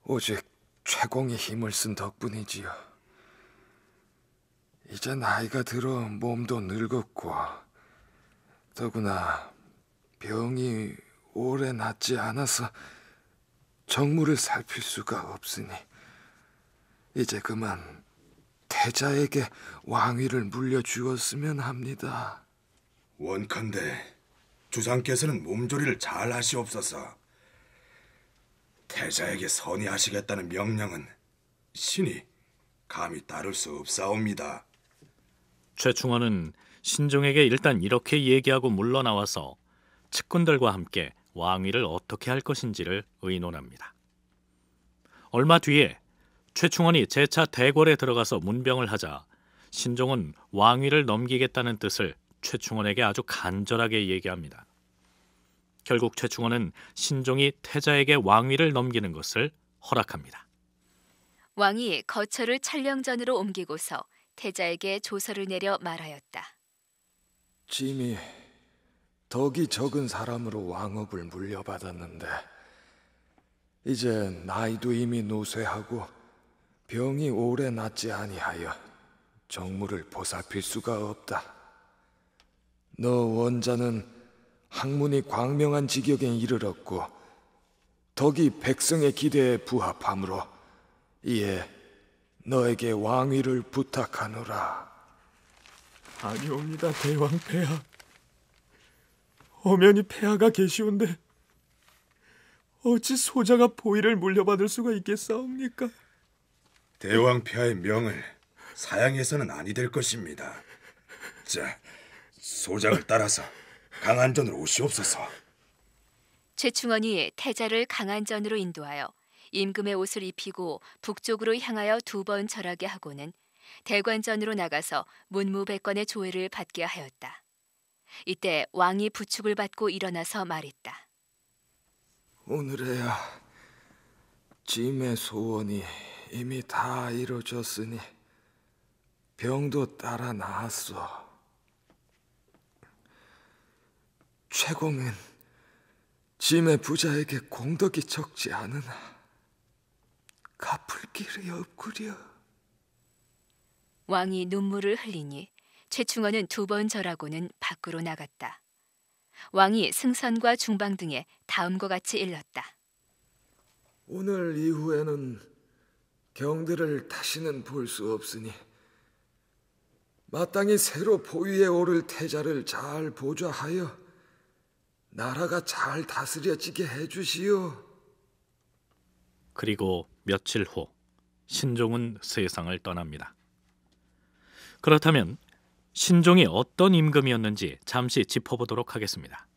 오직 최공의 힘을 쓴 덕분이지요. 이제 나이가 들어 몸도 늙었고 더구나 병이 오래 낫지 않아서 정물을 살필 수가 없으니 이제 그만 태자에게 왕위를 물려주었으면 합니다. 원컨대 주상께서는 몸조리를 잘 하시옵소서. 태자에게 선의하시겠다는 명령은 신이 감히 따를 수 없사옵니다. 최충원은 신종에게 일단 이렇게 얘기하고 물러나와서 측근들과 함께 왕위를 어떻게 할 것인지를 의논합니다. 얼마 뒤에 최충원이 재차 대궐에 들어가서 문병을 하자 신종은 왕위를 넘기겠다는 뜻을 최충원에게 아주 간절하게 얘기합니다. 결국 최충원은 신종이 태자에게 왕위를 넘기는 것을 허락합니다. 왕이 거처를 찰령전으로 옮기고서 태자에게 조서를 내려 말하였다. 짐이 덕이 적은 사람으로 왕업을 물려받았는데 이제 나이도 이미 노쇠하고 병이 오래 낫지 아니하여 정무를 보살필 수가 없다. 너 원자는 학문이 광명한 지격에 이르렀고 덕이 백성의 기대에 부합하므로 이에 너에게 왕위를 부탁하노라. 아니옵니다, 대왕 폐하. 엄연히 폐하가 계시온데 어찌 소자가 보위를 물려받을 수가 있겠사옵니까? 대왕 폐하의 명을 사양해서는 아니 될 것입니다. 자, 소작을 따라서 강한전으로 오시옵소서. 최충원이 태자를 강한전으로 인도하여 임금의 옷을 입히고 북쪽으로 향하여 두 번 절하게 하고는 대관전으로 나가서 문무백관의 조회를 받게 하였다. 이때 왕이 부축을 받고 일어나서 말했다. 오늘에야 짐의 소원이 이미 다 이루어졌으니 병도 따라 나았소. 최공은 짐의 부자에게 공덕이 적지 않으나 갚을 길이 없구려. 왕이 눈물을 흘리니 최충원은 두 번 절하고는 밖으로 나갔다. 왕이 승선과 중방 등에 다음과 같이 일렀다. 오늘 이후에는 경들을 다시는 볼 수 없으니 마땅히 새로 포위에 오를 태자를 잘 보좌하여 나라가 잘 다스려지게 해주시오. 그리고 며칠 후 신종은 세상을 떠납니다. 그렇다면 신종이 어떤 임금이었는지 잠시 짚어보도록 하겠습니다.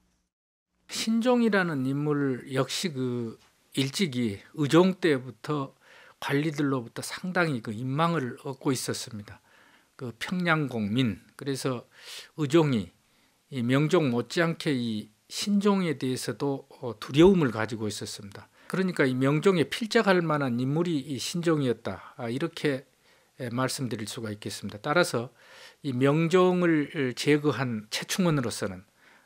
신종이라는 인물 역시 그 일찍이 의종 때부터 관리들로부터 상당히 그 인망을 얻고 있었습니다. 그 평양 공민 그래서 의종이 명종 못지않게 이 신종에 대해서도 어, 두려움을 가지고 있었습니다. 그러니까 이 명종에 필적할 만한 인물이 이 신종이었다 아, 이렇게 말씀드릴 수가 있겠습니다. 따라서 이 명종을 제거한 최충원으로서는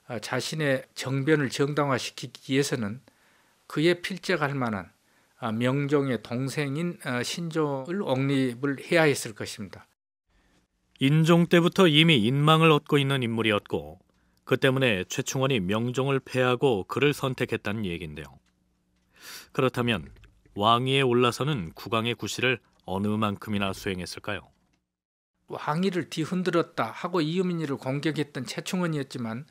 아, 자신의 정변을 정당화시키기 위해서는 그의 필적할 만한 아, 명종의 동생인 아, 신종을 억립을 해야 했을 것입니다. 인종 때부터 이미 인망을 얻고 있는 인물이었고 그 때문에 최충원이 명종을 패하고 그를 선택했다는 얘긴데요. 그렇다면 왕위에 올라서는 국왕의 구실을 어느 만큼이나 수행했을까요? 왕위를 뒤흔들었다 하고 이음민이를 공격했던 최충원이었지만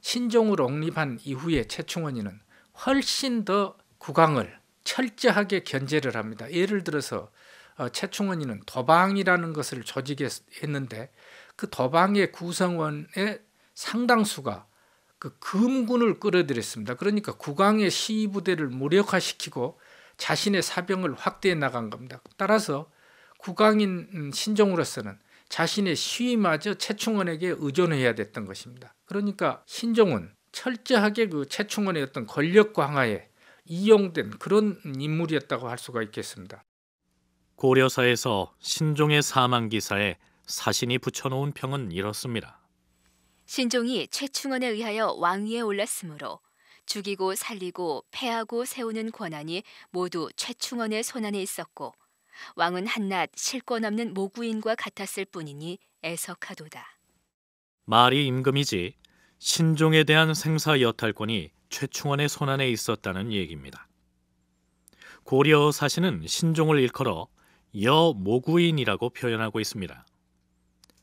신종을 옹립한 이후에 최충원이는 훨씬 더 국왕을 철저하게 견제를 합니다. 예를 들어서 어, 최충원이는 도방이라는 것을 조직했는데 그 도방의 구성원의 상당수가 그 금군을 끌어들였습니다. 그러니까 국왕의 시위부대를 무력화시키고 자신의 사병을 확대해 나간 겁니다. 따라서 국왕인 음, 신종으로서는 자신의 시위마저 최충원에게 의존해야 됐던 것입니다. 그러니까 신종은 철저하게 그 최충원의 어떤 권력 강화에 이용된 그런 인물이었다고 할 수가 있겠습니다. 고려사에서 신종의 사망 기사에 사신이 붙여놓은 평은 이렇습니다. 신종이 최충원에 의하여 왕위에 올랐으므로 죽이고 살리고 패하고 세우는 권한이 모두 최충원의 손안에 있었고 왕은 한낱 실권 없는 모구인과 같았을 뿐이니 애석하도다. 말이 임금이지 신종에 대한 생사 여탈권이 최충원의 손안에 있었다는 얘기입니다. 고려 사신은 신종을 일컬어 여모구인이라고 표현하고 있습니다.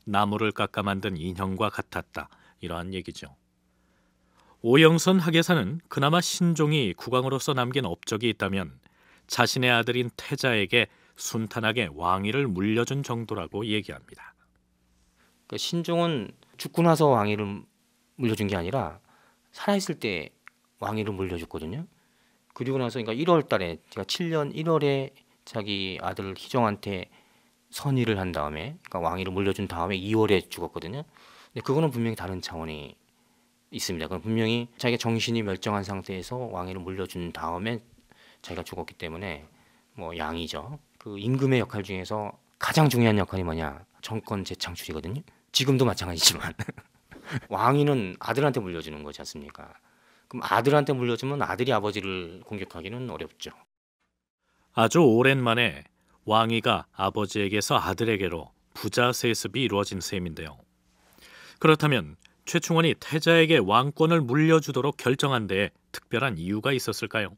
나무를 깎아 만든 인형과 같았다 이러한 얘기죠. 오영선 학예사는 그나마 신종이 국왕으로서 남긴 업적이 있다면 자신의 아들인 태자에게 순탄하게 왕위를 물려준 정도라고 얘기합니다. 그러니까 신종은 죽고 나서 왕위를 물려준 게 아니라 살아있을 때 왕위를 물려줬거든요. 그리고 나서 그러니까 1월 달에 제가 7년 1월에 자기 아들 희정한테 선의를 한 다음에 그러니까 왕위를 물려준 다음에 2월에 죽었거든요. 근데 그거는 분명히 다른 차원이 있습니다. 그 분명히 자기 정신이 멸정한 상태에서 왕위를 물려준 다음에 자기가 죽었기 때문에 뭐 양이죠. 그 임금의 역할 중에서 가장 중요한 역할이 뭐냐 정권 재창출이거든요. 지금도 마찬가지지만 왕위는 아들한테 물려주는 거지 않습니까? 그럼 아들한테 물려주면 아들이 아버지를 공격하기는 어렵죠. 아주 오랜만에 왕위가 아버지에게서 아들에게로 부자 세습이 이루어진 셈인데요. 그렇다면 최충원이 태자에게 왕권을 물려주도록 결정한 데에 특별한 이유가 있었을까요?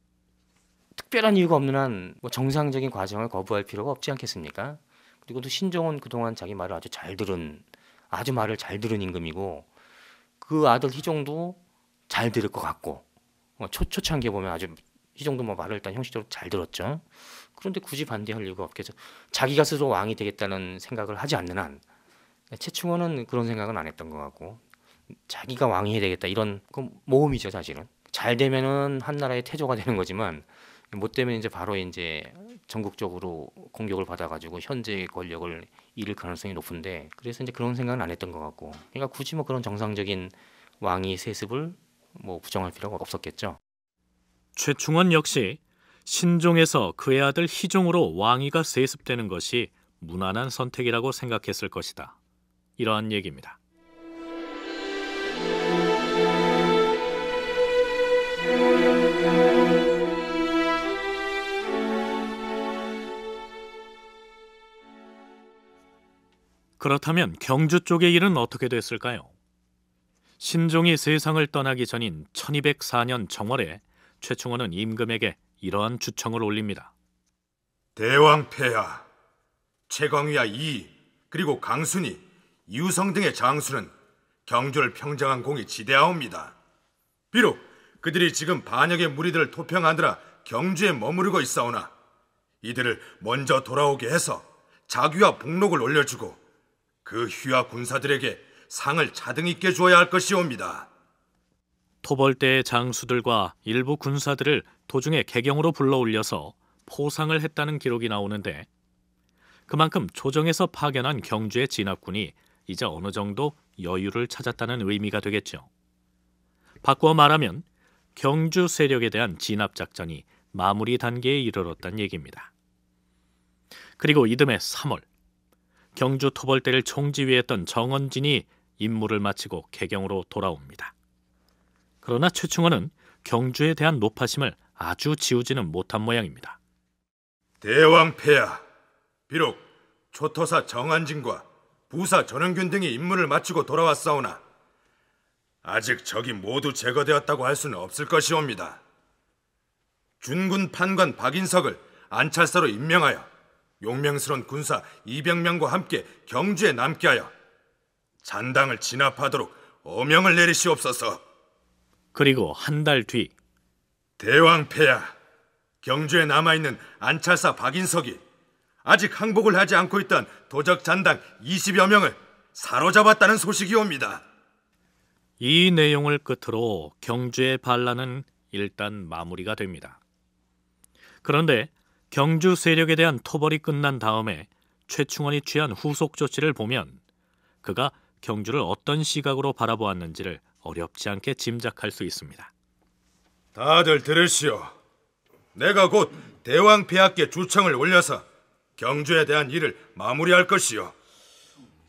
특별한 이유가 없는 한 뭐 정상적인 과정을 거부할 필요가 없지 않겠습니까? 그리고 또 신정은 그동안 자기 말을 아주 잘 들은 아주 말을 잘 들은 임금이고 그 아들 희종도 잘 들을 것 같고 뭐 초, 초창기에 보면 아주 희종도 뭐 말을 일단 형식적으로 잘 들었죠. 그런데 굳이 반대할 이유가 없겠죠. 자기가 스스로 왕이 되겠다는 생각을 하지 않는 한 최충원은 그런 생각은 안 했던 것 같고 자기가 왕이 되겠다 이런 그 모험이죠 사실은. 잘 되면은 한 나라의 태조가 되는 거지만 뭐 때문에 이제 바로 이제 전국적으로 공격을 받아가지고 현재 권력을 잃을 가능성이 높은데 그래서 이제 그런 생각은 안 했던 것 같고 그러니까 굳이 뭐 그런 정상적인 왕위 세습을 뭐 부정할 필요가 없었겠죠. 최충원 역시 신종에서 그의 아들 희종으로 왕위가 세습되는 것이 무난한 선택이라고 생각했을 것이다. 이러한 얘기입니다. 그렇다면 경주 쪽의 일은 어떻게 됐을까요? 신종이 세상을 떠나기 전인 1204년 정월에 최충원은 임금에게 이러한 주청을 올립니다. 대왕 패하 최광위와 이 그리고 강순이, 유성 등의 장수는 경주를 평정한 공이 지대하옵니다. 비록 그들이 지금 반역의 무리들을 토평하느라 경주에 머무르고 있사오나 이들을 먼저 돌아오게 해서 자귀와 복록을 올려주고 그 휘하 군사들에게 상을 자등 있게 주어야 할 것이옵니다. 토벌대의 장수들과 일부 군사들을 도중에 개경으로 불러올려서 포상을 했다는 기록이 나오는데 그만큼 조정에서 파견한 경주의 진압군이 이제 어느 정도 여유를 찾았다는 의미가 되겠죠. 바꾸어 말하면 경주 세력에 대한 진압 작전이 마무리 단계에 이르렀단 얘기입니다. 그리고 이듬해 3월 경주 토벌대를 총지휘했던 정원진이 임무를 마치고 개경으로 돌아옵니다. 그러나 최충원은 경주에 대한 노파심을 아주 지우지는 못한 모양입니다. 대왕패야 비록 초토사 정한진과 부사 전흥균 등이 임무를 마치고 돌아왔사오나 아직 적이 모두 제거되었다고 할 수는 없을 것이옵니다. 준군 판관 박인석을 안찰사로 임명하여 용맹스러운 군사 200명과 함께 경주에 남게 하여 잔당을 진압하도록 어명을 내리시옵소서. 그리고 한 달 뒤 대왕 패야 경주에 남아 있는 안찰사 박인석이 아직 항복을 하지 않고 있던 도적 잔당 20여 명을 사로잡았다는 소식이 옵니다. 이 내용을 끝으로 경주의 반란은 일단 마무리가 됩니다. 그런데 경주 세력에 대한 토벌이 끝난 다음에 최충원이 취한 후속 조치를 보면 그가 경주를 어떤 시각으로 바라보았는지를 어렵지 않게 짐작할 수 있습니다. 다들 들으시오. 내가 곧 대왕 폐하께 주청을 올려서 경주에 대한 일을 마무리할 것이요.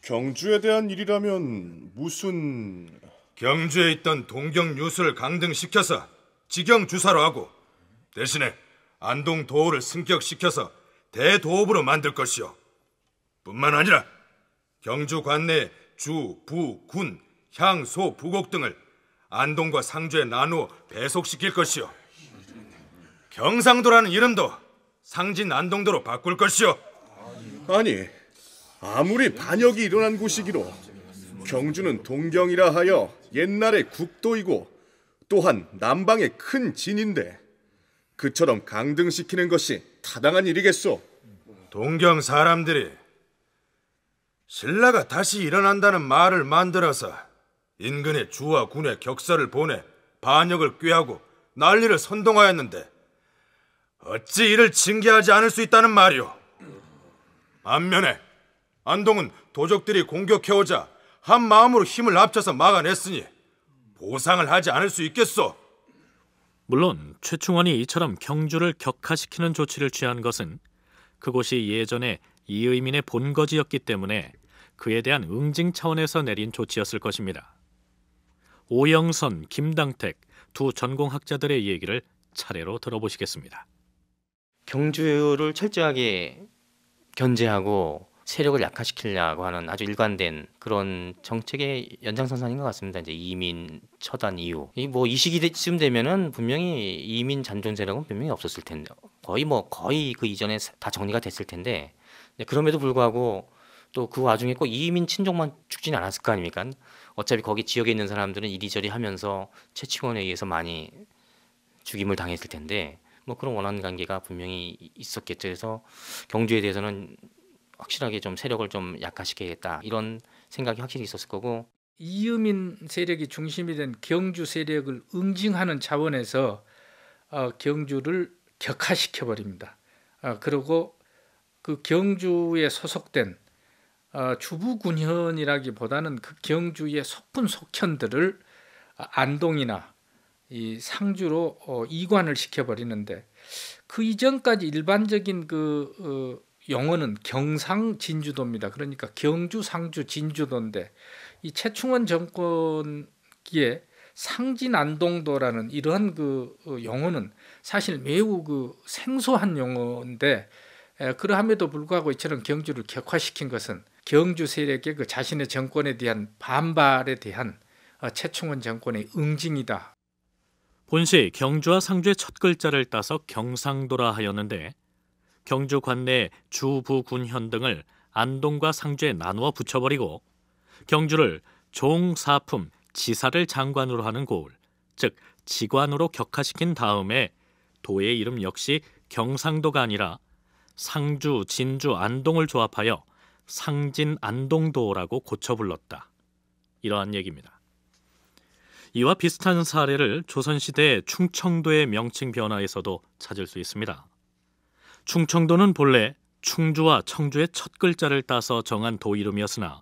경주에 대한 일이라면 무슨 경주에 있던 동경 유수를 강등시켜서 직영 주사로 하고 대신에 안동 도호를 승격시켜서 대도읍으로 만들 것이오 뿐만 아니라 경주 관내 주, 부, 군, 향, 소, 부곡 등을 안동과 상주에 나누어 배속시킬 것이오 경상도라는 이름도 상진 안동도로 바꿀 것이오 아니, 아무리 반역이 일어난 곳이기로 경주는 동경이라 하여 옛날의 국도이고 또한 남방의 큰 진인데 그처럼 강등시키는 것이 타당한 일이겠소. 동경 사람들이 신라가 다시 일어난다는 말을 만들어서 인근의 주와 군의 격사를 보내 반역을 꾀하고 난리를 선동하였는데 어찌 이를 징계하지 않을 수 있다는 말이오. 반면에 안동은 도적들이 공격해오자 한 마음으로 힘을 합쳐서 막아냈으니 보상을 하지 않을 수 있겠소. 물론 최충원이 이처럼 경주를 격화시키는 조치를 취한 것은 그곳이 예전에 이의민의 본거지였기 때문에 그에 대한 응징 차원에서 내린 조치였을 것입니다. 오영선, 김당택 두 전공학자들의 얘기를 차례로 들어보시겠습니다. 경주를 철저하게 견제하고 세력을 약화시키려고 하는 아주 일관된 그런 정책의 연장선상인 것 같습니다. 이제 이민 처단 이후 이 뭐이 뭐 시기쯤 되면은 분명히 이민 잔존 세력은 분명히 없었을 텐데 거의 뭐 거의 그 이전에 다 정리가 됐을 텐데 그럼에도 불구하고 또 그 와중에 꼭 이민 친족만 죽진 않았을 거 아닙니까? 어차피 거기 지역에 있는 사람들은 이리저리 하면서 채취원에 의해서 많이 죽임을 당했을 텐데 뭐 그런 원한 관계가 분명히 있었겠죠. 그래서 경주에 대해서는 확실하게 좀 세력을 좀 약화시켜야겠다 이런 생각이 확실히 있었을 거고 이유민 세력이 중심이 된 경주 세력을 응징하는 차원에서 어, 경주를 격화시켜 버립니다. 어, 그리고 그 경주에 소속된 어, 주부군현이라기보다는 그 경주의 속군 속현들을 안동이나 이 상주로 어, 이관을 시켜 버리는데 그 이전까지 일반적인 그 어, 영어는 경상 진주도입니다. 그러니까 경주 상주 진주도인데 이 최충원 정권기에 상진안동도라는 이러한 그영어는 어, 사실 매우 그 생소한 영어인데 그러함에도 불구하고 이처럼 경주를 격화시킨 것은 경주 세력의 그 자신의 정권에 대한 반발에 대한 어, 최충원 정권의 응징이다. 본시 경주와 상주의 첫 글자를 따서 경상도라 하였는데 경주 관내 주부군현 등을 안동과 상주에 나누어 붙여버리고 경주를 종사품 지사를 장관으로 하는 고을, 즉 지관으로 격하시킨 다음에 도의 이름 역시 경상도가 아니라 상주, 진주, 안동을 조합하여 상진 안동도라고 고쳐 불렀다. 이러한 얘기입니다. 이와 비슷한 사례를 조선시대 충청도의 명칭 변화에서도 찾을 수 있습니다. 충청도는 본래 충주와 청주의 첫 글자를 따서 정한 도 이름이었으나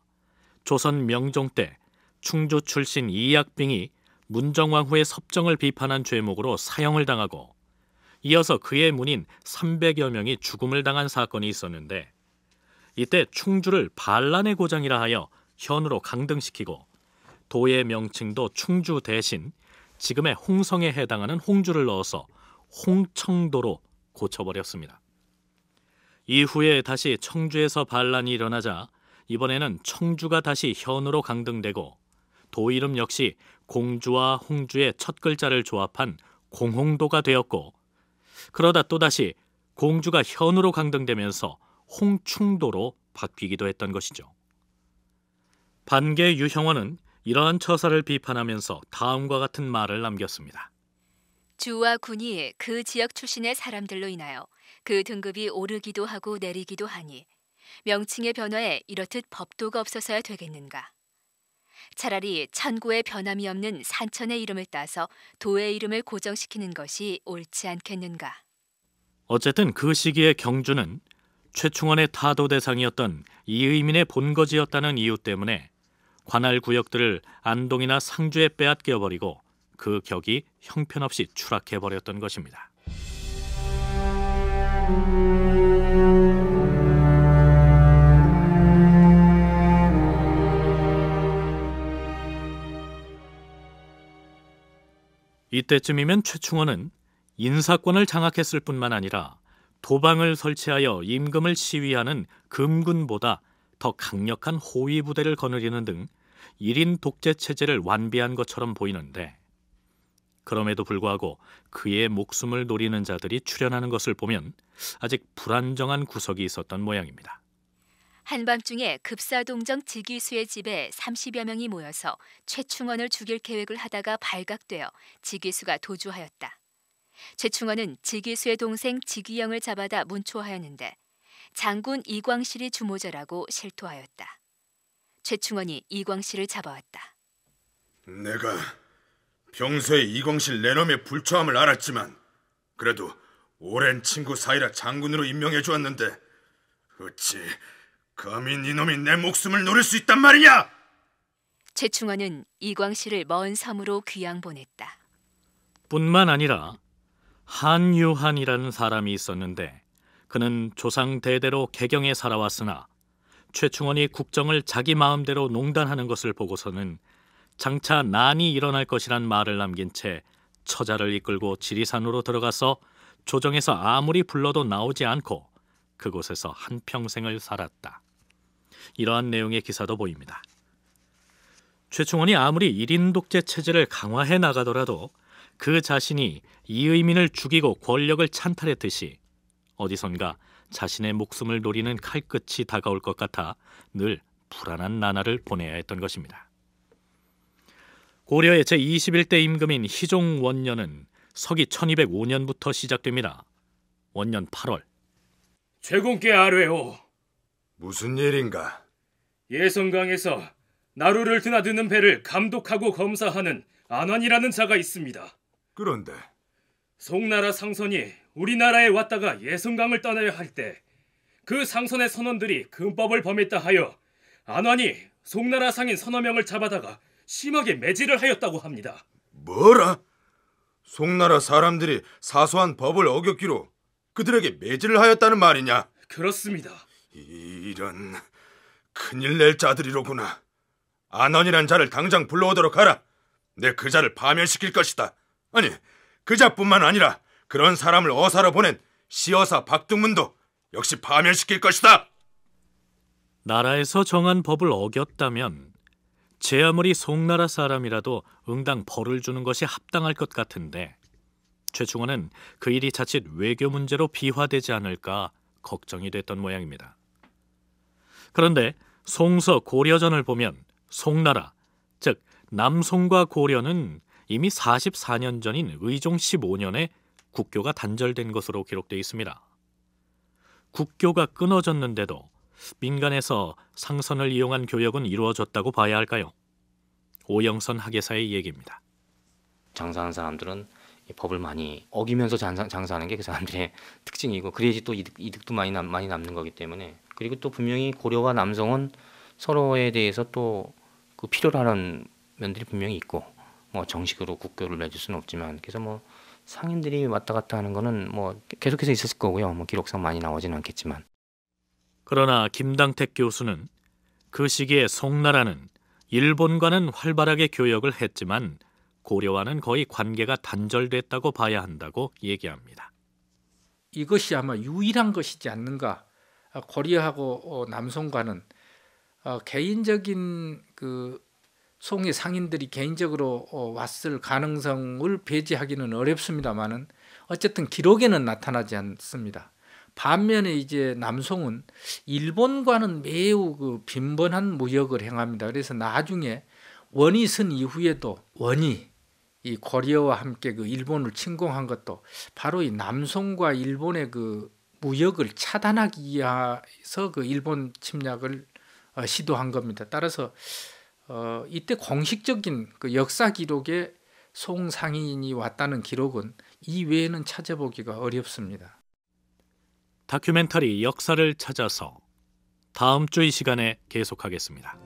조선 명종 때 충주 출신 이약빙이 문정왕후의 섭정을 비판한 죄목으로 사형을 당하고 이어서 그의 문인 300여 명이 죽음을 당한 사건이 있었는데 이때 충주를 반란의 고장이라 하여 현으로 강등시키고 도의 명칭도 충주 대신 지금의 홍성에 해당하는 홍주를 넣어서 홍청도로 고쳐버렸습니다. 이후에 다시 청주에서 반란이 일어나자 이번에는 청주가 다시 현으로 강등되고 도 이름 역시 공주와 홍주의 첫 글자를 조합한 공홍도가 되었고 그러다 또다시 공주가 현으로 강등되면서 홍충도로 바뀌기도 했던 것이죠. 반개 유형원은 이러한 처사를 비판하면서 다음과 같은 말을 남겼습니다. 주와 군이 그 지역 출신의 사람들로 인하여 그 등급이 오르기도 하고 내리기도 하니 명칭의 변화에 이렇듯 법도가 없어서야 되겠는가. 차라리 천고의 변함이 없는 산천의 이름을 따서 도의 이름을 고정시키는 것이 옳지 않겠는가. 어쨌든 그 시기에 경주는 최충원의 타도 대상이었던 이의민의 본거지였다는 이유 때문에 관할 구역들을 안동이나 상주에 빼앗겨 버리고 그 격이 형편없이 추락해 버렸던 것입니다. 이때쯤이면 최충원은 인사권을 장악했을 뿐만 아니라 도방을 설치하여 임금을 시위하는 금군보다 더 강력한 호위 부대를 거느리는 등 1인 독재 체제를 완비한 것처럼 보이는데 그럼에도 불구하고 그의 목숨을 노리는 자들이 출현하는 것을 보면 아직 불안정한 구석이 있었던 모양입니다. 한밤중에 급사동정 지기수의 집에 30여 명이 모여서 최충원을 죽일 계획을 하다가 발각되어 지기수가 도주하였다. 최충원은 지기수의 동생 지기영을 잡아다 문초하였는데 장군 이광실이 주모자라고 실토하였다. 최충원이 이광실을 잡아왔다. 내가 평소에 이광실 내놈의 불초함을 알았지만 그래도 오랜 친구 사이라 장군으로 임명해 주었는데 어찌 감히 이놈이 내 목숨을 노릴 수 있단 말이야 최충원은 이광실을 먼 섬으로 귀양 보냈다. 뿐만 아니라 한유한이라는 사람이 있었는데 그는 조상 대대로 개경에 살아왔으나 최충원이 국정을 자기 마음대로 농단하는 것을 보고서는 장차 난이 일어날 것이란 말을 남긴 채 처자를 이끌고 지리산으로 들어가서 조정에서 아무리 불러도 나오지 않고 그곳에서 한평생을 살았다. 이러한 내용의 기사도 보입니다. 최충원이 아무리 일인 독재 체제를 강화해 나가더라도 그 자신이 이의민을 죽이고 권력을 찬탈했듯이 어디선가 자신의 목숨을 노리는 칼끝이 다가올 것 같아 늘 불안한 나날을 보내야 했던 것입니다. 고려의 제21대 임금인 희종 원년은 서기 1205년부터 시작됩니다. 원년 8월 최공께 아뢰오. 무슨 일인가? 예성강에서 나루를 드나드는 배를 감독하고 검사하는 안환이라는 자가 있습니다. 그런데 송나라 상선이 우리나라에 왔다가 예성강을 떠나야 할 때 그 상선의 선원들이 금법을 범했다 하여 안환이 송나라 상인 서너 명을 잡아다가 심하게 매질을 하였다고 합니다. 뭐라? 송나라 사람들이 사소한 법을 어겼기로 그들에게 매질을 하였다는 말이냐? 그렇습니다. 이런 큰일 낼 자들이로구나. 안원이란 자를 당장 불러오도록 하라. 내 그 자를 파멸시킬 것이다. 아니, 그 자뿐만 아니라 그런 사람을 어사로 보낸 시어사 박등문도 역시 파멸시킬 것이다. 나라에서 정한 법을 어겼다면 제 아무리 송나라 사람이라도 응당 벌을 주는 것이 합당할 것 같은데 최충원은 그 일이 자칫 외교 문제로 비화되지 않을까 걱정이 됐던 모양입니다. 그런데 송서 고려전을 보면 송나라, 즉 남송과 고려는 이미 44년 전인 의종 15년에 국교가 단절된 것으로 기록되어 있습니다. 국교가 끊어졌는데도 민간에서 상선을 이용한 교역은 이루어졌다고 봐야 할까요? 오영선 학예사의 얘기입니다. 장사하는 사람들은 법을 많이 어기면서 장사, 하는 게 그 사람들의 특징이고 그래야지 또 이득, 도 많이, 남, 많이 남는 거기 때문에 그리고 또 분명히 고려와 남성은 서로에 대해서 또그 필요로 하는 면들이 분명히 있고 뭐 정식으로 국교를 맺을 수는 없지만 그래서 뭐 상인들이 왔다 갔다 하는 거는 뭐 계속해서 있었을 거고요 뭐 기록상 많이 나오지는 않겠지만 그러나 김당택 교수는 그 시기에 송나라는 일본과는 활발하게 교역을 했지만 고려와는 거의 관계가 단절됐다고 봐야 한다고 얘기합니다. 이것이 아마 유일한 것이지 않는가. 고려하고 어, 남송과는 어, 개인적인 그 송의 상인들이 개인적으로 어, 왔을 가능성을 배제하기는 어렵습니다만은 어쨌든 기록에는 나타나지 않습니다. 반면에 이제 남송은 일본과는 매우 그 빈번한 무역을 행합니다. 그래서 나중에 원이 쓴 이후에도 원이 이 고려와 함께 그 일본을 침공한 것도 바로 이 남송과 일본의 그 무역을 차단하기 위해서 그 일본 침략을 어, 시도한 겁니다. 따라서 어, 이때 공식적인 그 역사 기록에 송상인이 왔다는 기록은 이외에는 찾아보기가 어렵습니다. 다큐멘터리 역사를 찾아서 다음 주 이 시간에 계속하겠습니다.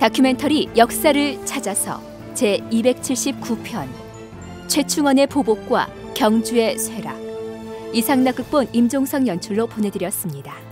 다큐멘터리 역사를 찾아서 제 279편 최충원의 보복과 경주의 쇠락 이상락 극본 임종성 연출로 보내드렸습니다.